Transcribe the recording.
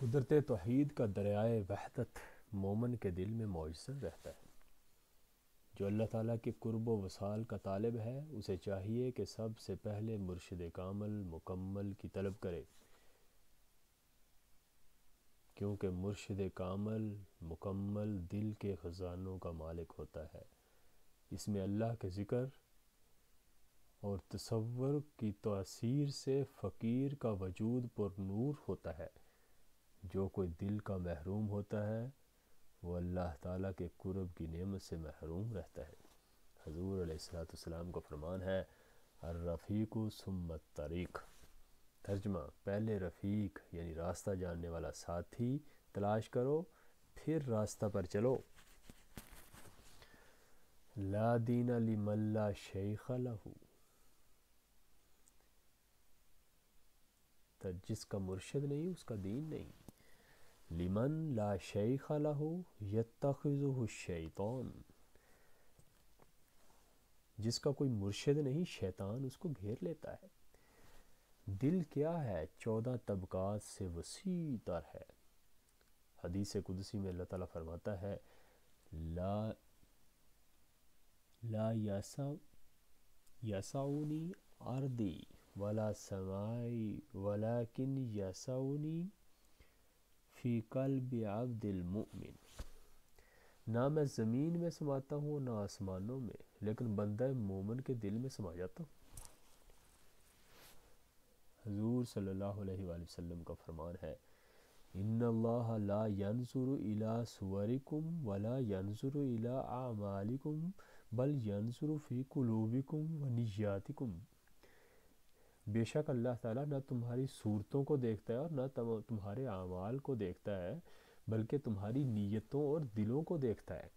قدرت توحید کا دریائے وحدت مومن کے دل میں معجزہ رہتا ہے جو اللہ تعالیٰ کے قرب و وصال کا طالب ہے اسے چاہیے کہ سب سے پہلے مرشد کامل مکمل کی طلب کرے کیونکہ مرشد کامل مکمل دل کے خزانوں کا مالک ہوتا ہے اس میں اللہ کے ذکر اور تصور کی تاثیر سے فقیر کا وجود پر نور ہوتا ہے جو کوئی دل کا محروم ہوتا ہے وہ اللہ تعالیٰ کے قرب کی نعمت سے محروم رہتا ہے حضور علیہ السلاۃ والسلام السلام کو فرمان ہے الرفیق و سمت طریق ترجمہ پہلے رفیق یعنی راستہ جاننے والا ساتھی تلاش کرو پھر راستہ پر چلو لا دین علی ملا شیخ لہو جس کا مرشد نہیں اس کا دین نہیں لمن لا شیخ لہو یتخذہ الشیطان جس کا کوئی مرشد نہیں شیطان اس کو گھیر لیتا ہے دل کیا ہے چودہ طبقات سے وسیع تر ہے حدیث قدسی میں اللہ تعالیٰ فرماتا ہے لا لا یاسا یاساونی اردی ولا سمائی ولیکن یاساونی فی قلب عبد المؤمن نہ میں زمین میں سماتا ہوں نہ آسمانوں میں لیکن بندہ مومن کے دل میں سما جاتا ہوں حضور صلی اللہ علیہ وآلہ وسلم کا فرمان ہے ان اللہ لا ينظر الى صورکم ولا ينظر الى اعمالکم بل ينظر فی قلوبکم ونیاتکم بے شک اللہ تعالیٰ نہ تمہاری صورتوں کو دیکھتا ہے اور نہ تمہارے اعمال کو دیکھتا ہے بلکہ تمہاری نیتوں اور دلوں کو دیکھتا ہے